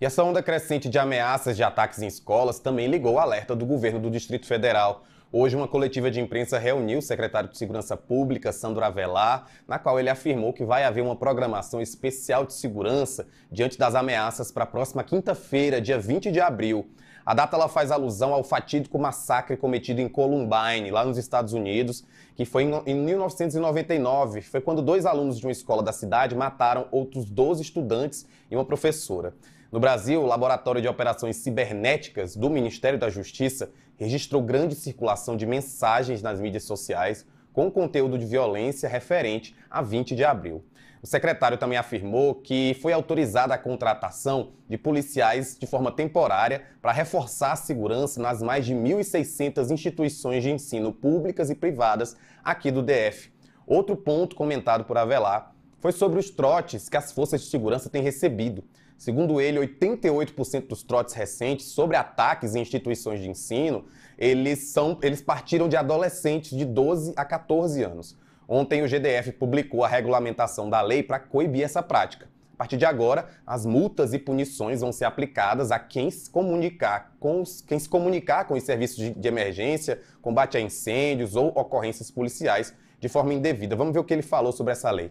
E essa onda crescente de ameaças de ataques em escolas também ligou o alerta do governo do Distrito Federal. Hoje, uma coletiva de imprensa reuniu o secretário de Segurança Pública, Sandro Avelar, na qual ele afirmou que vai haver uma programação especial de segurança diante das ameaças para a próxima quinta-feira, dia 20 de abril. A data ela faz alusão ao fatídico massacre cometido em Columbine, lá nos Estados Unidos, que foi em 1999. Foi quando dois alunos de uma escola da cidade mataram outros 12 estudantes e uma professora. No Brasil, o Laboratório de Operações Cibernéticas do Ministério da Justiça registrou grande circulação de mensagens nas mídias sociais com conteúdo de violência referente a 20 de abril. O secretário também afirmou que foi autorizada a contratação de policiais de forma temporária para reforçar a segurança nas mais de 1.600 instituições de ensino públicas e privadas aqui do DF. Outro ponto comentado por Avelar foi sobre os trotes que as forças de segurança têm recebido. Segundo ele, 88% dos trotes recentes sobre ataques em instituições de ensino, eles, são, eles partiram de adolescentes de 12 a 14 anos. Ontem o GDF publicou a regulamentação da lei para coibir essa prática. A partir de agora, as multas e punições vão ser aplicadas a quem se comunicar com os, quem se comunicar com os serviços de emergência, combate a incêndios ou ocorrências policiais de forma indevida. Vamos ver o que ele falou sobre essa lei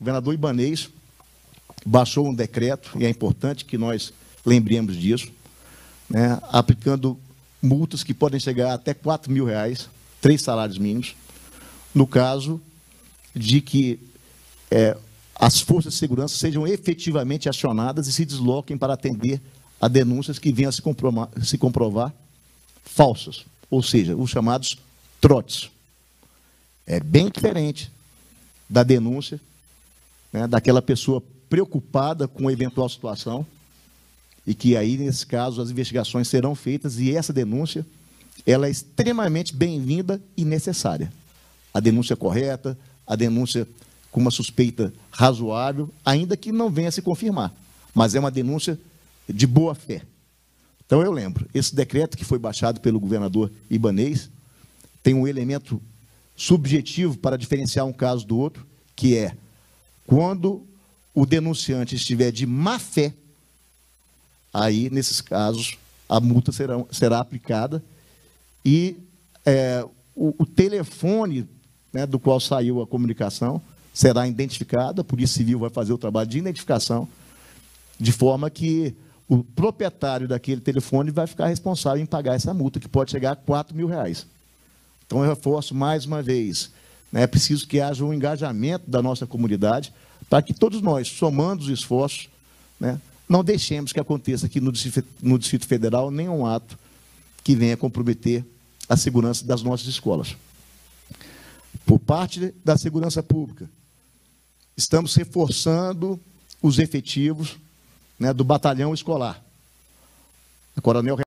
governador Ibanês baixou um decreto, e é importante que nós lembremos disso, né, aplicando multas que podem chegar até 4 mil reais, três salários mínimos, no caso de que é, as forças de segurança sejam efetivamente acionadas e se desloquem para atender a denúncias que venham a se comprovar, se comprovar falsas, ou seja, os chamados trotes. É bem diferente da denúncia né, daquela pessoa preocupada com a eventual situação e que aí, nesse caso, as investigações serão feitas e essa denúncia ela é extremamente bem-vinda e necessária. A denúncia correta, a denúncia com uma suspeita razoável, ainda que não venha se confirmar, mas é uma denúncia de boa fé. Então eu lembro, esse decreto que foi baixado pelo governador Ibanês tem um elemento subjetivo para diferenciar um caso do outro, que é quando o denunciante estiver de má fé, aí, nesses casos, a multa será, será aplicada e é, o, o, telefone né, do qual saiu a comunicação será identificado, a Polícia Civil vai fazer o trabalho de identificação, de forma que o proprietário daquele telefone vai ficar responsável em pagar essa multa, que pode chegar a 4 mil reais. Então, eu reforço mais uma vez, né? É preciso que haja um engajamento da nossa comunidade para que todos nós, somando os esforços, né, não deixemos que aconteça aqui no Distrito, no Distrito Federal nenhum ato que venha comprometer a segurança das nossas escolas. Por parte da segurança pública, estamos reforçando os efetivos né, do batalhão escolar. A Coronel